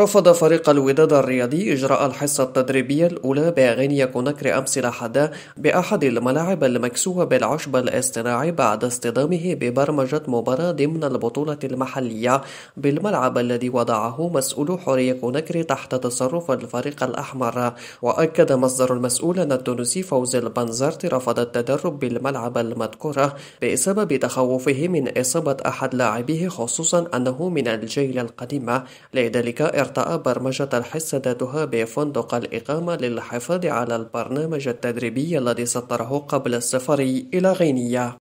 رفض فريق الوداد الرياضي إجراء الحصة التدريبية الأولى بأغينيا كوناكري أمس الأحد بأحد الملاعب المكسوة بالعشب الاصطناعي بعد اصطدامه ببرمجة مباراة ضمن البطولة المحلية بالملعب الذي وضعه مسؤول حورية كوناكري تحت تصرف الفريق الأحمر وأكد مصدر المسؤول أن التونسي فوز البنزرت رفض التدرب بالملعب المذكورة بسبب تخوفه من إصابة أحد لاعبيه خصوصا أنه من الجيل القديم لذلك ترتأى برمجة الحصة ذاتها بفندق الإقامة للحفاظ على البرنامج التدريبي الذي سطره قبل السفر إلى غينيا